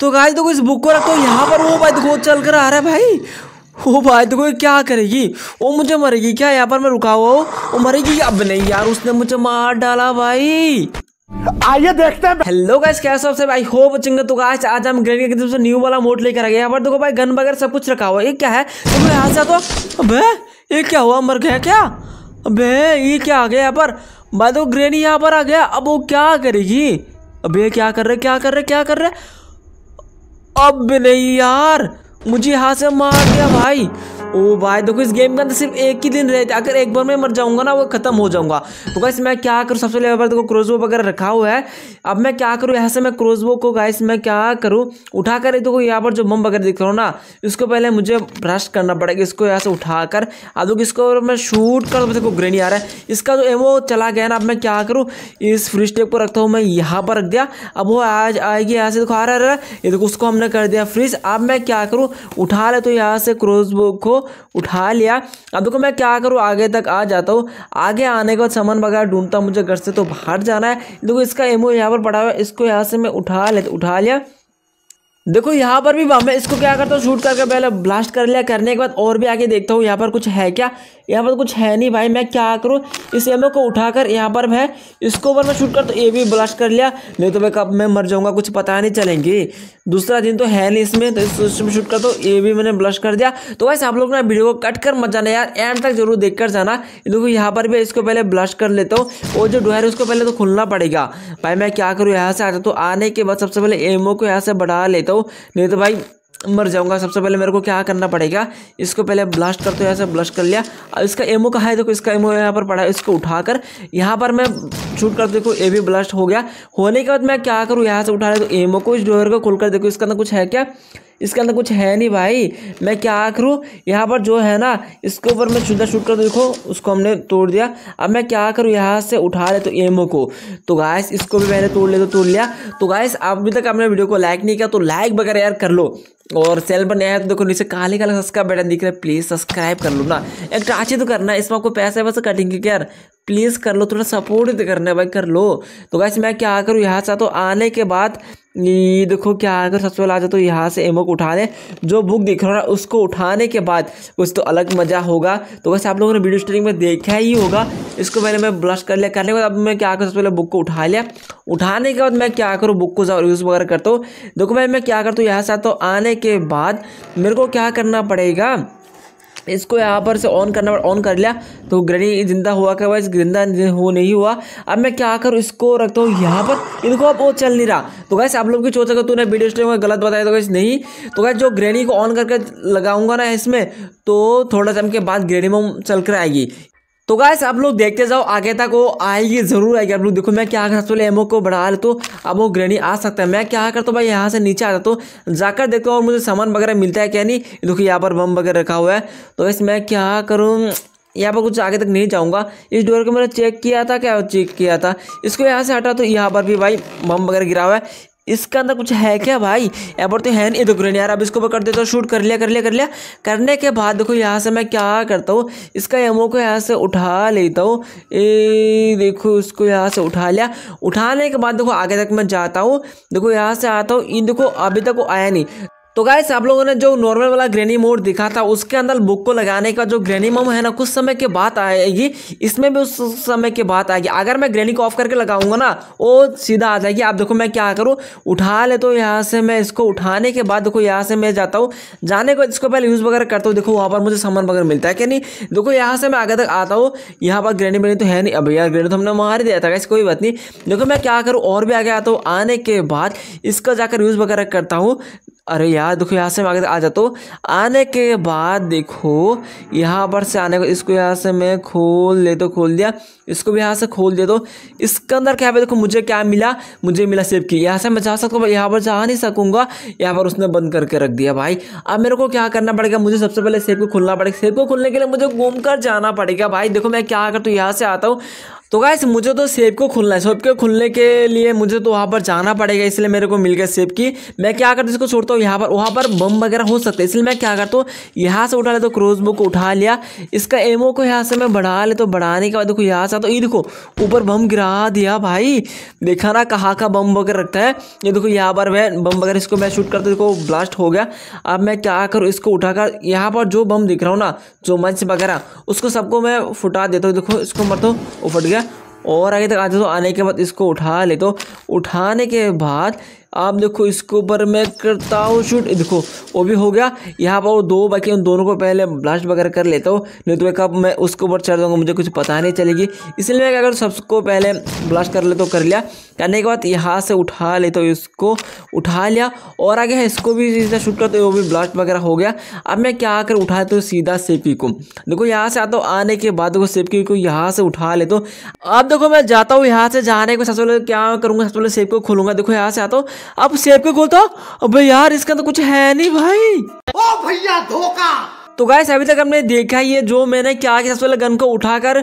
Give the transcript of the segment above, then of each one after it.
तो गाय देखो इस बुक को रखो यहाँ पर वो भाई देखो चल कर आ रहा है भाई ओ भाई देखो ये क्या करेगी वो मुझे मरेगी क्या यहाँ पर मैं रुका हुआ वो मरेगी अब नहीं यार उसने मुझे मार डाला भाई आइए देखते हैं हेलो गाइस कैसे हो सब आई होप अच्छेंगे तो गाइस आज हम गन के तरफ से न्यू वाला मोड लेकर आ गए यहाँ पर देखो भाई गन वगैरह सब कुछ रखा हुआ ये क्या है देखो यहाँ से तो अबे ये क्या हुआ मर गया क्या अबे ये क्या आ गया यहाँ पर भाई देखो ग्रेनी यहाँ पर आ गया अब वो क्या करेगी अबे क्या कर रहे क्या कर रहे क्या कर रहे अब नहीं यार मुझे यहां से मार दिया भाई ओ भाई देखो इस गेम के अंदर सिर्फ एक ही दिन रहते अगर एक बार मैं मर जाऊंगा ना वो खत्म हो जाऊंगा तो गाइस मैं क्या करूँ सबसे पहले देखो क्रोजबो वगैरह रखा हुआ है अब मैं क्या करूँ यहाँ से मैं क्रोजबो को गाइस मैं क्या करूँ उठा कर देखो यहाँ पर जो बम वगैरह दिख रहा हूँ ना इसको पहले मुझे ब्रश करना पड़ेगा इसको यहाँ से उठा कर अब देखो इसको मैं शूट कर देखो ग्रेन आ रहा है इसका जो एमओ चला गया ना अब मैं क्या करूँ इस फ्री स्टेप को रखता हूँ मैं यहाँ पर रख दिया अब वो आज आएगी यहाँ से देखो आ रहा है ये देखो उसको हमने कर दिया फ्रीज अब मैं क्या करूँ उठा ले तो यहाँ से क्रोजबो को उठा लिया अब देखो मैं क्या करूँ आगे तक आ जाता हूँ आगे आने के बाद सामान वगैरह ढूंढता मुझे घर से तो बाहर जाना है देखो इसका एमओ यहाँ पर पड़ा हुआ है इसको यहाँ से मैं उठा ले उठा लिया देखो यहाँ पर भी मैं इसको क्या करता हूँ शूट करके पहले ब्लास्ट कर लिया करने के बाद और भी आगे देखता हूँ यहाँ पर कुछ है क्या यहाँ पर तो कुछ है नहीं भाई मैं क्या करूँ इस एमओ को उठाकर यहाँ पर मैं इसको ऊपर मैं शूट कर तो ये भी ब्लास्ट कर लिया नहीं तो मैं कब मैं मर जाऊँगा कुछ पता नहीं चलेंगी दूसरा दिन तो है नहीं इसमें तो इसमें शूट कर तो ये भी मैंने ब्लश कर दिया तो वैसे आप लोग ना वीडियो को कट कर मत जाना यार एंड तक जरूर देख कर जाना देखो यहाँ पर भी इसको पहले ब्लश कर लेता हूँ और जो डोहर है उसको पहले तो खुलना पड़ेगा भाई मैं क्या करूँ यहाँ से आता तो आने के बाद सबसे पहले एमओ को यहाँ से बढ़ा लेता हूँ नहीं तो भाई मर जाऊंगा सबसे पहले मेरे को क्या करना पड़ेगा इसको पहले ब्लास्ट करते हुए ऐसे ब्लास्ट कर लिया अब इसका एमओ कहा है देखो इसका एमओ यहाँ पर पड़ा है इसको उठाकर यहाँ पर मैं शूट कर देखो ए भी ब्लास्ट हो गया होने के बाद मैं क्या करूँ यहाँ से उठा रहे तो एमओ को इस डोर को कर देखो इसका ना कुछ है क्या इसके अंदर कुछ है नहीं भाई मैं क्या करूँ यहाँ पर जो है ना इसके ऊपर मैं चूल्हा शूट कर देखो उसको हमने तोड़ दिया अब मैं क्या करूँ यहाँ से उठा ले तो एमओ को तो गायस इसको भी मैंने तोड़ ले तो तोड़ लिया तो गायस अभी तक आपने वीडियो को लाइक नहीं किया तो लाइक वगैरह यार कर लो और सेल पर नया है तो देखो नीचे काले काले सब्सक्राइब बटन दिख रहा है प्लीज़ सब्सक्राइब कर लो ना एक टाची तो करना इसमें आपको पैसे वैसे कटिंग क्योंकि यार प्लीज़ कर लो थोड़ा सपोर्ट करना भाई कर लो तो गैस मैं क्या करूँ यहाँ से तो आने के बाद ये देखो क्या अगर सबसे पहले आ जाए तो यहाँ से एमो को उठा लें जो बुक दिख रहा है उसको उठाने के बाद कुछ तो अलग मज़ा होगा तो वैसे आप लोगों ने वीडियो स्टार्टिंग में देखा ही होगा इसको मैंने मैं ब्लश कर लिया करने के बाद अब मैं क्या करूँ सबसे पहले बुक को उठा लिया उठाने के बाद मैं क्या करूँ बुक को यूज़ वगैरह करता हूँ देखो भाई मैं क्या करता हूँ यहाँ से तो आने के बाद मेरे को क्या करना पड़ेगा इसको यहाँ पर से ऑन करना ऑन कर लिया तो ग्रेनी जिंदा हुआ क्या वाइज जिंदा हो नहीं हुआ अब मैं क्या कर इसको रखता हूँ यहाँ पर इनको अब वो चल नहीं रहा तो कैसे आप लोग की सोच अगर तूने वीडियो स्ट्रीम में गलत बताया तो कैसे नहीं तो कैसे जो ग्रेनी को ऑन करके लगाऊंगा ना इसमें तो थोड़ा टाइम के बाद ग्रेनी में चल कर आएगी तो गाइस आप लोग देखते जाओ आगे तक वो आएगी जरूर आएगी आप लोग देखो मैं क्या करता हूँ एमओ को बढ़ा लेता तो अब वो ग्रेनी आ सकता है मैं क्या करता हूँ भाई यहाँ से नीचे आ जाता हूँ तो जाकर देखता हूँ और मुझे सामान वगैरह मिलता है क्या नहीं देखो यहाँ पर बम वगैरह रखा हुआ है तो वैसे मैं क्या करूँ यहाँ पर कुछ आगे तक नहीं जाऊँगा इस डोर को मैंने चेक किया था क्या चेक किया था इसको यहाँ से हटा तो यहाँ पर भी भाई बम वगैरह गिरा हुआ है इसका अंदर कुछ है क्या भाई यहाँ पर तो है नहीं तो यार अब इसको कर देता हूँ शूट कर लिया कर लिया कर लिया करने के बाद देखो यहाँ से मैं क्या करता हूँ इसका एमओ को यहाँ से उठा लेता हूँ ए देखो इसको यहाँ से उठा लिया उठाने के बाद देखो आगे तक मैं जाता हूँ देखो यहाँ से आता हूँ इन देखो अभी तक वो आया नहीं तो गाय आप लोगों ने जो नॉर्मल वाला ग्रेनी मोड दिखा था उसके अंदर बुक को लगाने का जो ग्रेनी मोम है ना कुछ समय के बाद आएगी इसमें भी उस समय के बाद आएगी अगर मैं ग्रेनी को ऑफ करके लगाऊंगा ना वो सीधा आ जाएगी आप देखो मैं क्या करूँ उठा ले तो यहाँ से मैं इसको उठाने के बाद देखो यहाँ से मैं जाता हूँ जाने को इसको पहले यूज़ वगैरह करता हूँ देखो वहाँ पर मुझे सामान वगैरह मिलता है कि नहीं देखो यहाँ से मैं आगे तक आता हूँ यहाँ पर ग्रेनी बनी तो है नहीं अब यार ग्रेनी तो हमने मार दिया था कोई बात नहीं देखो मैं क्या करूँ और भी आगे आता हूँ आने के बाद इसका जाकर यूज़ वगैरह करता हूँ अरे यार देखो यहाँ से मैं आगे आ जाता तो आने के बाद देखो यहाँ पर से आने को इसको यहाँ से मैं खोल ले तो खोल दिया इसको भी यहाँ से खोल दे तो इसके अंदर क्या है देखो मुझे क्या मिला मुझे मिला सेब की यहाँ से मैं जा सकता हूँ यहाँ पर जा नहीं सकूँगा यहाँ पर उसने बंद करके रख दिया भाई अब मेरे को क्या करना पड़ेगा मुझे सबसे पहले सेब को खोलना पड़ेगा सेब को खोलने के लिए मुझे घूम कर जाना पड़ेगा भाई देखो मैं क्या करता हूँ यहाँ से आता हूँ तो गाइस मुझे तो सेब को खुलना है सेब के खुलने के लिए मुझे तो वहाँ पर जाना पड़ेगा इसलिए मेरे को मिल गया सेब की मैं क्या करता हूँ इसको छोड़ता हूँ यहाँ पर वहाँ पर बम वगैरह हो सकते हैं इसलिए मैं क्या करता हूँ यहाँ से उठा ले तो क्रोजबो को उठा लिया इसका एमओ को यहाँ से मैं बढ़ा ले तो बढ़ाने के बाद देखो यहाँ से तो ये देखो ऊपर बम गिरा दिया भाई देखा ना कहाँ का बम वगैरह रखता है ये देखो यहाँ पर मैं बम वगैरह इसको मैं शूट करता देखो ब्लास्ट हो गया अब मैं क्या करूँ इसको उठाकर यहाँ पर जो बम दिख रहा हूँ ना जो मंच वगैरह उसको सबको मैं फुटा देता हूँ देखो इसको मरता मतलब हूँ वो फट गया और आगे तक आते तो आने के बाद इसको उठा ले तो उठाने के बाद अब देखो इसके ऊपर मैं करता हूँ शूट देखो वो भी हो गया यहाँ पर वो दो बाकी उन दोनों को पहले ब्लास्ट वगैरह कर लेता हूँ नहीं तो कब मैं उसके ऊपर चढ़ दूँगा मुझे कुछ पता नहीं चलेगी इसलिए मैं अगर सबको पहले ब्लास्ट कर ले तो कर लिया करने के बाद यहाँ से उठा लेता हूँ इसको उठा लिया और आगे इसको भी सीधा शूट करते हुए वो भी ब्लास्ट वगैरह हो गया अब मैं क्या आकर उठाता हूँ सीधा सेफी को देखो यहाँ से आता हूँ आने के बाद देखो सेपकी को यहाँ से उठा लेता हूँ अब देखो मैं जाता हूँ यहाँ से जाने को सबसे पहले क्या करूँगा सबसे पहले सेप को खोलूँगा देखो यहाँ से आता हूँ अब सेब के गोल तो अबे यार इसका तो कुछ है नहीं भाई ओ भैया धोखा तो गाइस अभी तक हमने देखा ये जो मैंने क्या के हिसाब से गन को उठाकर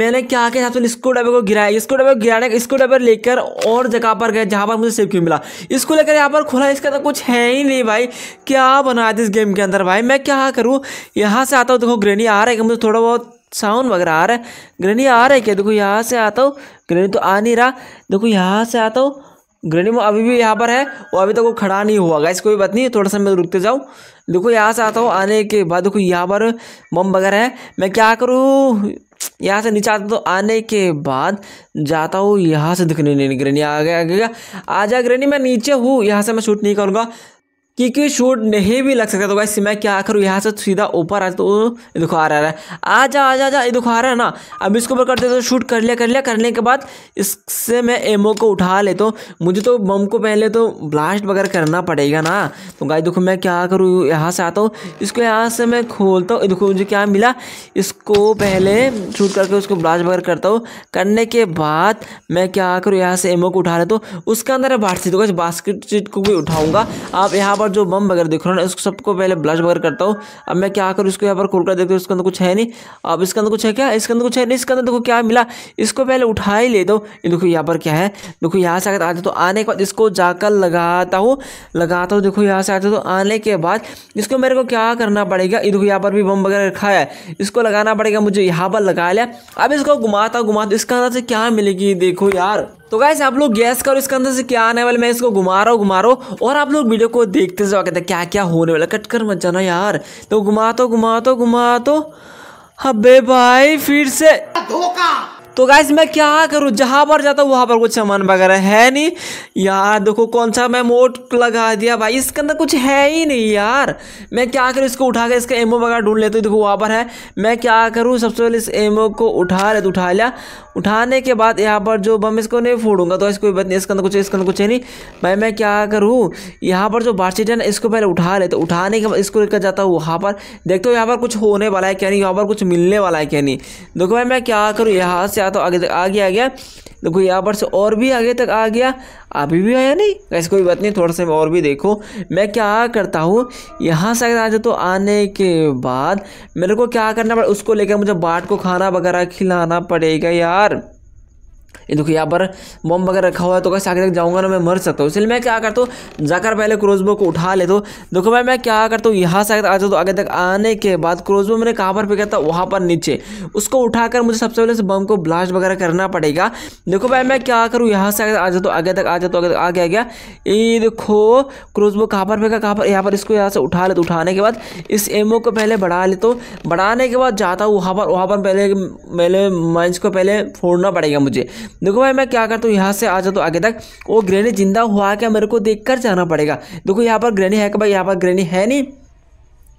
मैंने क्या के हिसाब से स्क्रू ड्राइवर को गिराया इसको ड्राइवर को गिराने इसको ड्राइवर लेकर और जगह पर गए जहाँ पर मुझे सेव क्यों मिला इसको लेकर यहाँ पर खोला इसका तो कुछ है ही नहीं भाई क्या बना दिस गेम के अंदर भाई मैं क्या करूँ यहाँ से आता हूँ देखो ग्रेनी आ रहा है मुझे थोड़ा बहुत साउंड वगैरह आ रहा है ग्रेनी आ रहा है क्या देखो यहाँ से आता हूँ ग्रेनी तो आ नहीं रहा देखो यहाँ से आता हूँ ग्रेनिमो अभी भी यहाँ पर है और अभी तक वो खड़ा नहीं हुआ गैस कोई बात नहीं थोड़ा सा मैं रुकते जाऊँ देखो यहाँ से आता हूँ आने के बाद देखो यहाँ पर बम वगैरह है मैं क्या करूँ यहाँ से नीचे आता तो आने के बाद जाता हूँ यहाँ से दिखने नहीं ग्रेनी आ गया आ गया आ जा ग्रेनी मैं नीचे हूँ यहाँ से मैं शूट नहीं करूँगा क्योंकि शूट नहीं भी लग सकता तो भाई मैं क्या करूँ यहाँ से सीधा ऊपर आ तो ये आ रहा है आ जा आ जा आ ये दुखा रहा है ना अब इसके ऊपर करते तो शूट कर लिया कर लिया करने के बाद इससे मैं एमओ को उठा लेता तो, हूँ मुझे तो बम को पहले तो ब्लास्ट वगैरह करना पड़ेगा ना तो गाइस देखो मैं क्या करूँ यहाँ से आता हूँ इसको यहाँ से मैं खोलता हूँ देखो मुझे क्या मिला इसको पहले शूट करके उसको ब्लास्ट वगैरह करता हूँ करने के बाद मैं क्या करूँ यहाँ से एमओ को उठा लेता हूँ उसके अंदर बास्केट तो गाइस बास्केट को भी उठाऊँगा आप यहाँ पर और जो बम वगैरह देख रहे हो ना इसको सबको पहले ब्लश वगैरह करता हूँ अब मैं क्या करूँ इसको यहाँ पर खोलकर देखता हूँ इसके अंदर कुछ है नहीं अब इसके अंदर कुछ है क्या इसके अंदर कुछ है नहीं इसके अंदर देखो क्या मिला इसको पहले उठा ही लेता हूँ देखो यहाँ पर क्या है देखो यहाँ से अगर आते तो आने के बाद इसको जाकर लगाता हूँ लगाता हूँ देखो यहाँ से आते तो आने के बाद इसको मेरे को क्या करना पड़ेगा देखो यहाँ पर भी बम वगैरह रखा है इसको लगाना पड़ेगा मुझे यहाँ पर लगा लिया अब इसको घुमाता घुमाता इसके अंदर से क्या मिलेगी देखो यार तो गाइस आप लोग गैस करो इसके अंदर से क्या आने वाले मैं इसको घुमा रहा हूँ घुमा रहा हूँ और आप लोग वीडियो को देखते जाओ कहते क्या क्या होने वाला कट कर मत जाना यार तो घुमा तो घुमा तो घुमा तो हबे भाई फिर से धोखा तो गाइज मैं क्या करूँ जहाँ पर जाता हूँ वहाँ पर कुछ सामान वगैरह है नहीं यार देखो कौन सा मैं मोट लगा दिया भाई इसके अंदर कुछ है ही नहीं यार मैं क्या करूँ इसको उठा कर इसका एमओ वगैरह ढूंढ लेता हूँ देखो वहाँ पर है मैं क्या करूँ सबसे पहले इस एमओ को उठा ले तो उठा लिया उठाने के बाद यहाँ पर जो बम इसको नहीं फोड़ूंगा तो इसको बात नहीं इसके अंदर कुछ इसके अंदर कुछ है नहीं भाई मैं क्या करूँ यहाँ पर जो बातचीत है ना इसको पहले उठा ले तो उठाने के बाद इसको लेकर जाता हूँ वहाँ पर देखते हो यहाँ पर कुछ होने वाला है क्या नहीं यहाँ पर कुछ मिलने वाला है क्या नहीं देखो भाई मैं क्या करूँ यहाँ से रहा था तो आगे तक आ गया आ गया देखो यहाँ पर से और भी आगे तक आ गया अभी भी आया नहीं ऐसे कोई बात नहीं थोड़ा सा और भी देखो मैं क्या करता हूँ यहाँ से अगर आ जाता तो आने के बाद मेरे को क्या करना पड़ा उसको लेकर मुझे बाट को खाना वगैरह खिलाना पड़ेगा यार ये देखो यहाँ पर बॉम्ब वगैरह रखा हुआ है तो कैसे आगे तक जाऊँगा ना मैं मर सकता हूँ इसलिए मैं क्या करता हूँ जाकर पहले क्रोजबो को उठा ले तो देखो भाई मैं क्या करता हूँ यहाँ से आ जाता तो आगे तक आने के बाद क्रोजबो मैंने कहाँ पर फेंका था वहाँ पर नीचे उसको उठाकर मुझे सबसे पहले उस बम को ब्लास्ट वगैरह करना पड़ेगा देखो भाई मैं क्या करूँ यहाँ से आ जाता आगे तक आ जाता हूँ आगे तक आ गया ये देखो क्रोजबो कहाँ पर फेंका कहाँ पर यहाँ पर इसको यहाँ से उठा लेते उठाने के बाद इस एमओ को पहले बढ़ा ले तो बढ़ाने के बाद जाता हूँ वहाँ पर वहाँ पर पहले पहले माइंस को पहले फोड़ना पड़ेगा मुझे देखो भाई मैं क्या करता हूँ यहाँ से आ जाता हूँ आगे तक वो ग्रहणी जिंदा हुआ क्या मेरे को देख कर जाना पड़ेगा देखो यहाँ पर ग्रहणी है कि भाई यहाँ पर ग्रहणी है नहीं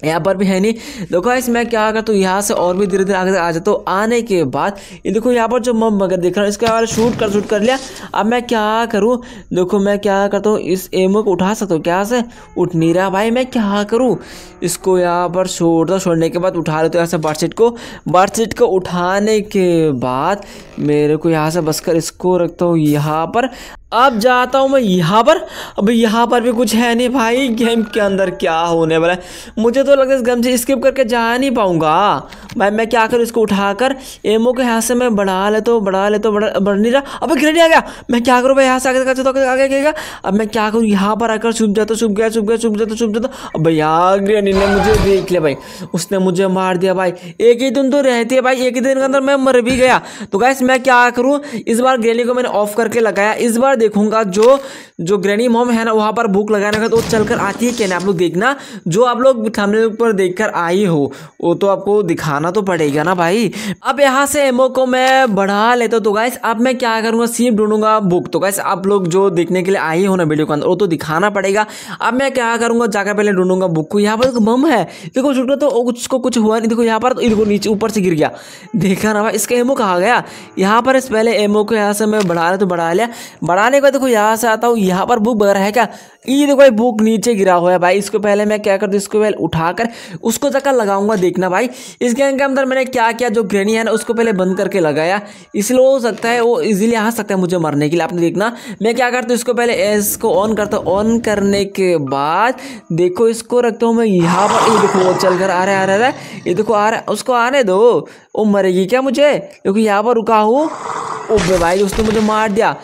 यहाँ पर भी है नहीं देखो इस मैं क्या अगर तो यहाँ से और भी धीरे धीरे आगे आ जाता हूँ आने के बाद ये देखो यहाँ पर जो मम मगर देख रहा हूँ इसके बाद शूट कर शूट कर लिया अब मैं क्या करूँ देखो मैं क्या करता हूँ इस एमओ को उठा सकता हूँ क्या से उठ नहीं रहा भाई मैं क्या करूँ इसको यहाँ पर छोड़ दो छोड़ने के बाद उठा लेते यहाँ से बेडशीट को बेडशीट को उठाने के बाद मेरे को यहाँ से बस कर इसको रखता हूँ यहाँ पर अब जाता हूँ मैं यहाँ पर अब यहाँ पर भी कुछ है नहीं भाई गेम के अंदर क्या होने वाला है मुझे तो लगता है इस गेम से स्किप करके जा नहीं पाऊँगा भाई मैं क्या करूँ इसको उठाकर एमओ के यहाँ से मैं बढ़ा ले तो बढ़ा ले तो बढ़ा बढ़ नहीं रहा अब गिर नहीं आ गया मैं क्या करूँ भाई यहाँ से आगे तो आगे गिरेगा अब मैं क्या करूँ यहाँ पर आकर छुप जाता छुप गया छुप गया छुप जाता छुप जाता अब भैया ग्रेनी ने मुझे देख लिया भाई उसने मुझे मार दिया भाई एक ही दिन तो रहती है भाई एक ही दिन के अंदर मैं मर भी गया तो गैस मैं क्या करूँ इस बार ग्रेनी को मैंने ऑफ करके लगाया इस बार देखूंगा जो जो ग्रेनी मोम है ना वहाँ पर भूख लगाने का तो चल कर आती है क्या आप लोग देखना जो आप लोग थमने पर देख कर आई हो वो तो आपको दिखा बढ़ाना तो पड़ेगा ना भाई अब यहाँ से एमओ को मैं बढ़ा लेता हूँ तो गाइस अब मैं क्या करूंगा सीप ढूंढूंगा बुक तो गाइस आप लोग जो देखने के लिए आए हो ना वीडियो के अंदर वो तो दिखाना पड़ेगा अब मैं क्या करूंगा जाकर पहले ढूंढूंगा बुक को यहाँ पर बम है देखो छुटका तो उसको कुछ हुआ नहीं देखो यहाँ पर देखो तो नीचे ऊपर से गिर गया देखा ना भाई इसका एमओ कहा गया यहाँ पर इस पहले एमओ को यहाँ से मैं बढ़ा रहा तो बढ़ा लिया बढ़ाने के बाद देखो यहाँ से आता हूँ यहाँ पर बुक वगैरह है क्या ये देखो भाई बुक नीचे गिरा हुआ है भाई इसको पहले मैं क्या कर दूँ इसको पहले उठाकर उसको जगह लगाऊंगा देखना भाई इसके टैंक के अंदर मैंने क्या किया जो ग्रेनी है ना उसको पहले बंद करके लगाया इसलिए हो सकता है वो इजीली आ सकता है मुझे मरने के लिए आपने देखना मैं क्या करता हूँ इसको पहले एस को ऑन करता हूँ ऑन करने के बाद देखो इसको रखता हूँ मैं यहाँ पर ये देखो वो चल कर आ रहा है आ रहा है ये देखो आ रहा है उसको आने दो वो मरेगी क्या मुझे क्योंकि यहाँ पर रुका हूँ ओ भाई उसने मुझे मार दिया